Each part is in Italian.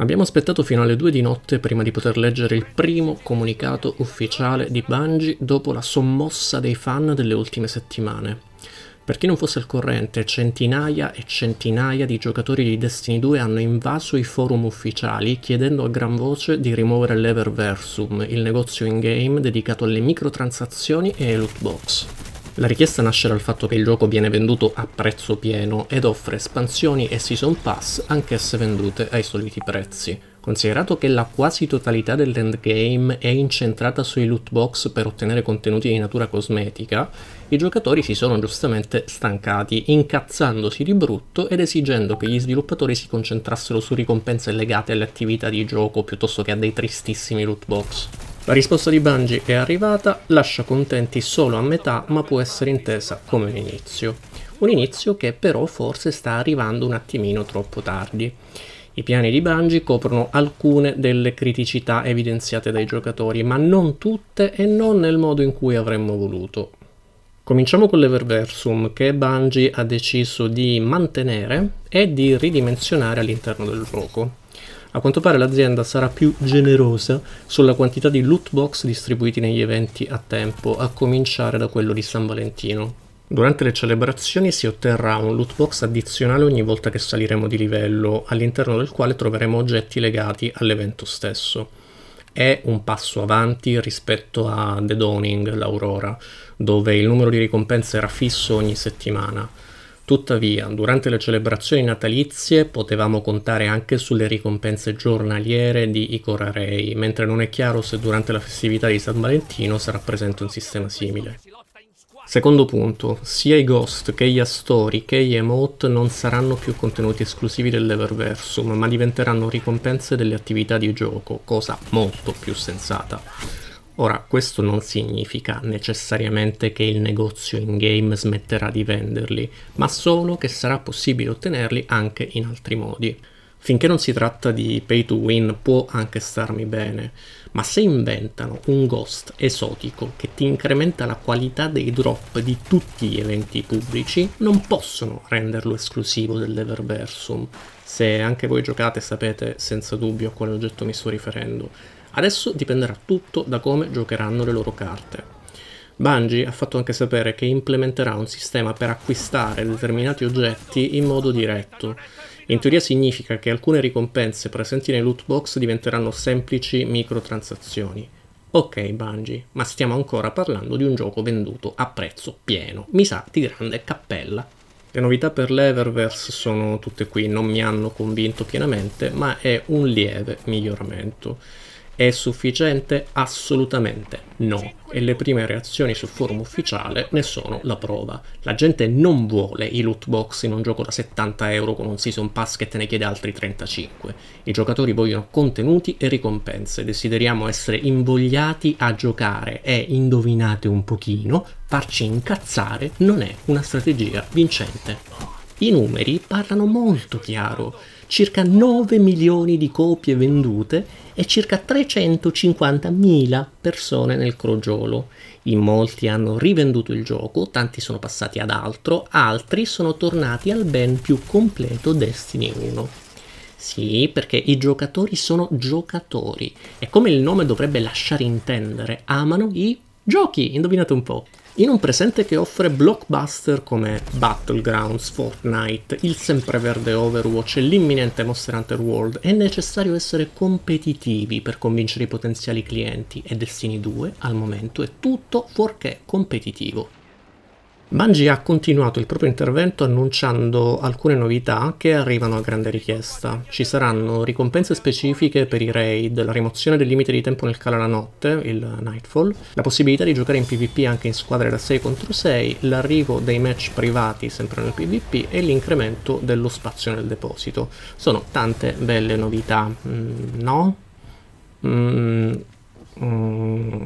Abbiamo aspettato fino alle 2 di notte prima di poter leggere il primo comunicato ufficiale di Bungie dopo la sommossa dei fan delle ultime settimane. Per chi non fosse al corrente, centinaia e centinaia di giocatori di Destiny 2 hanno invaso i forum ufficiali chiedendo a gran voce di rimuovere l'Everversum, il negozio in-game dedicato alle microtransazioni e ai loot box. La richiesta nasce dal fatto che il gioco viene venduto a prezzo pieno ed offre espansioni e season pass anch'esse vendute ai soliti prezzi. Considerato che la quasi totalità dell'endgame è incentrata sui loot box per ottenere contenuti di natura cosmetica, i giocatori si sono giustamente stancati, incazzandosi di brutto ed esigendo che gli sviluppatori si concentrassero su ricompense legate alle attività di gioco piuttosto che a dei tristissimi loot box. La risposta di Bungie è arrivata, lascia contenti solo a metà ma può essere intesa come un inizio. Un inizio che però forse sta arrivando un attimino troppo tardi. I piani di Bungie coprono alcune delle criticità evidenziate dai giocatori, ma non tutte e non nel modo in cui avremmo voluto. Cominciamo con l'Everversum che Bungie ha deciso di mantenere e di ridimensionare all'interno del gioco. A quanto pare l'azienda sarà più generosa sulla quantità di loot box distribuiti negli eventi a tempo, a cominciare da quello di San Valentino. Durante le celebrazioni si otterrà un loot box addizionale ogni volta che saliremo di livello, all'interno del quale troveremo oggetti legati all'evento stesso. È un passo avanti rispetto a The Dawning, l'Aurora, dove il numero di ricompense era fisso ogni settimana. Tuttavia, durante le celebrazioni natalizie potevamo contare anche sulle ricompense giornaliere di Icora Ray, mentre non è chiaro se durante la festività di San Valentino sarà presente un sistema simile. Secondo punto, sia i Ghost che gli Astori che gli Emote non saranno più contenuti esclusivi dell'Everversum, ma diventeranno ricompense delle attività di gioco, cosa molto più sensata. Ora, questo non significa necessariamente che il negozio in game smetterà di venderli, ma solo che sarà possibile ottenerli anche in altri modi. Finché non si tratta di pay to win può anche starmi bene, ma se inventano un ghost esotico che ti incrementa la qualità dei drop di tutti gli eventi pubblici, non possono renderlo esclusivo dell'Everversum. Se anche voi giocate sapete senza dubbio a quale oggetto mi sto riferendo Adesso dipenderà tutto da come giocheranno le loro carte. Bungie ha fatto anche sapere che implementerà un sistema per acquistare determinati oggetti in modo diretto. In teoria significa che alcune ricompense presenti nei loot box diventeranno semplici microtransazioni. Ok Bungie, ma stiamo ancora parlando di un gioco venduto a prezzo pieno, mi sa di grande cappella. Le novità per l'Eververse sono tutte qui, non mi hanno convinto pienamente, ma è un lieve miglioramento. È sufficiente? Assolutamente no. E le prime reazioni su forum ufficiale ne sono la prova. La gente non vuole i loot box in un gioco da 70 euro con un season pass che te ne chiede altri 35. I giocatori vogliono contenuti e ricompense. Desideriamo essere invogliati a giocare e, indovinate un pochino, farci incazzare non è una strategia vincente. I numeri parlano molto chiaro circa 9 milioni di copie vendute e circa 350.000 persone nel crogiolo. In molti hanno rivenduto il gioco, tanti sono passati ad altro, altri sono tornati al ben più completo Destiny 1. Sì, perché i giocatori sono giocatori e come il nome dovrebbe lasciare intendere, amano i giochi, indovinate un po' in un presente che offre blockbuster come Battlegrounds, Fortnite, il sempreverde Overwatch e l'imminente Monster Hunter World, è necessario essere competitivi per convincere i potenziali clienti e Destiny 2 al momento è tutto fuorché competitivo. Bungie ha continuato il proprio intervento annunciando alcune novità che arrivano a grande richiesta. Ci saranno ricompense specifiche per i raid, la rimozione del limite di tempo nel calo alla notte, il Nightfall, la possibilità di giocare in PvP anche in squadre da 6 contro 6, l'arrivo dei match privati sempre nel PvP e l'incremento dello spazio nel deposito. Sono tante belle novità, mm, no? Mm, mm.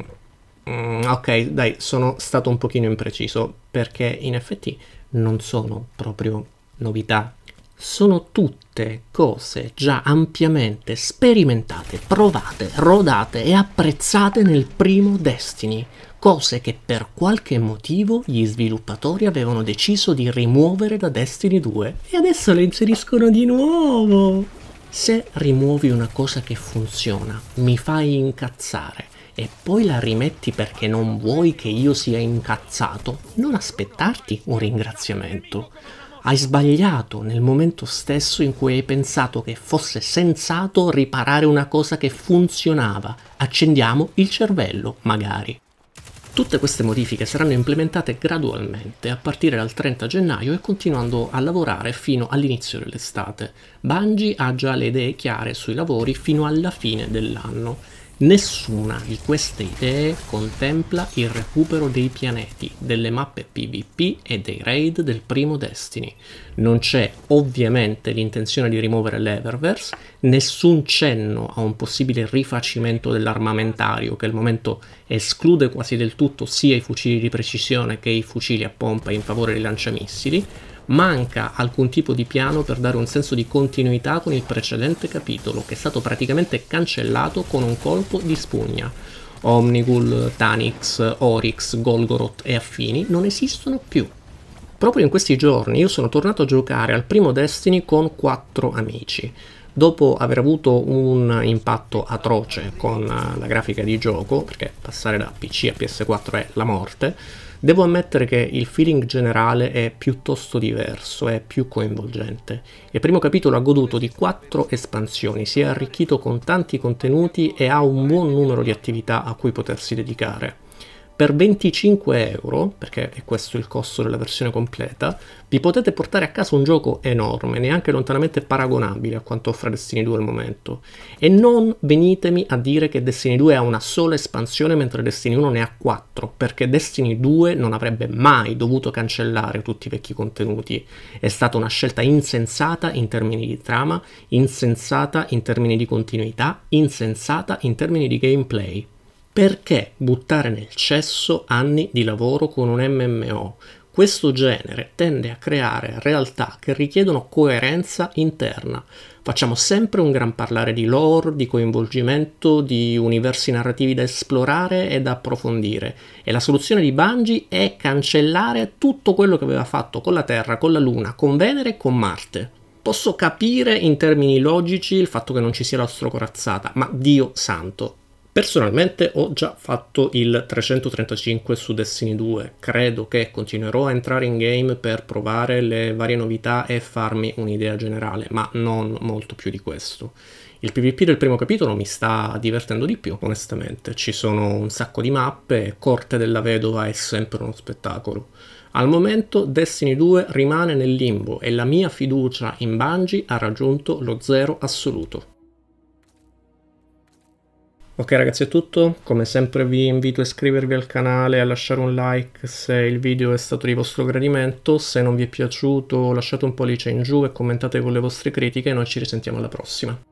Mm, ok, dai, sono stato un pochino impreciso perché in effetti non sono proprio novità. Sono tutte cose già ampiamente sperimentate, provate, rodate e apprezzate nel primo Destiny, cose che per qualche motivo gli sviluppatori avevano deciso di rimuovere da Destiny 2 e adesso le inseriscono di nuovo. Se rimuovi una cosa che funziona, mi fai incazzare e poi la rimetti perché non vuoi che io sia incazzato, non aspettarti un ringraziamento. Hai sbagliato nel momento stesso in cui hai pensato che fosse sensato riparare una cosa che funzionava. Accendiamo il cervello, magari. Tutte queste modifiche saranno implementate gradualmente, a partire dal 30 gennaio e continuando a lavorare fino all'inizio dell'estate. Bungie ha già le idee chiare sui lavori fino alla fine dell'anno Nessuna di queste idee contempla il recupero dei pianeti, delle mappe PvP e dei raid del primo Destiny. Non c'è ovviamente l'intenzione di rimuovere l'Eververse, nessun cenno a un possibile rifacimento dell'armamentario che al momento esclude quasi del tutto sia i fucili di precisione che i fucili a pompa in favore dei lanciamissili, manca alcun tipo di piano per dare un senso di continuità con il precedente capitolo, che è stato praticamente cancellato con un colpo di spugna. Omnigul, Tanix, Oryx, Golgoroth e affini non esistono più. Proprio in questi giorni io sono tornato a giocare al primo Destiny con quattro amici. Dopo aver avuto un impatto atroce con la grafica di gioco, perché passare da PC a PS4 è la morte, Devo ammettere che il feeling generale è piuttosto diverso, è più coinvolgente. Il primo capitolo ha goduto di quattro espansioni, si è arricchito con tanti contenuti e ha un buon numero di attività a cui potersi dedicare per 25 euro, perché è questo il costo della versione completa, vi potete portare a casa un gioco enorme, neanche lontanamente paragonabile a quanto offre Destiny 2 al momento. E non venitemi a dire che Destiny 2 ha una sola espansione mentre Destiny 1 ne ha 4, perché Destiny 2 non avrebbe mai dovuto cancellare tutti i vecchi contenuti. È stata una scelta insensata in termini di trama, insensata in termini di continuità, insensata in termini di gameplay. Perché buttare nel cesso anni di lavoro con un MMO? Questo genere tende a creare realtà che richiedono coerenza interna. Facciamo sempre un gran parlare di lore, di coinvolgimento, di universi narrativi da esplorare e da approfondire. E la soluzione di Bungie è cancellare tutto quello che aveva fatto con la Terra, con la Luna, con Venere e con Marte. Posso capire in termini logici il fatto che non ci sia la strocorazzata, ma Dio santo, Personalmente ho già fatto il 335 su Destiny 2, credo che continuerò a entrare in game per provare le varie novità e farmi un'idea generale, ma non molto più di questo. Il PvP del primo capitolo mi sta divertendo di più, onestamente, ci sono un sacco di mappe, e Corte della Vedova è sempre uno spettacolo. Al momento Destiny 2 rimane nel limbo e la mia fiducia in Bungie ha raggiunto lo zero assoluto. Ok ragazzi è tutto, come sempre vi invito a iscrivervi al canale e a lasciare un like se il video è stato di vostro gradimento, se non vi è piaciuto lasciate un pollice in giù e commentate con le vostre critiche e noi ci risentiamo alla prossima.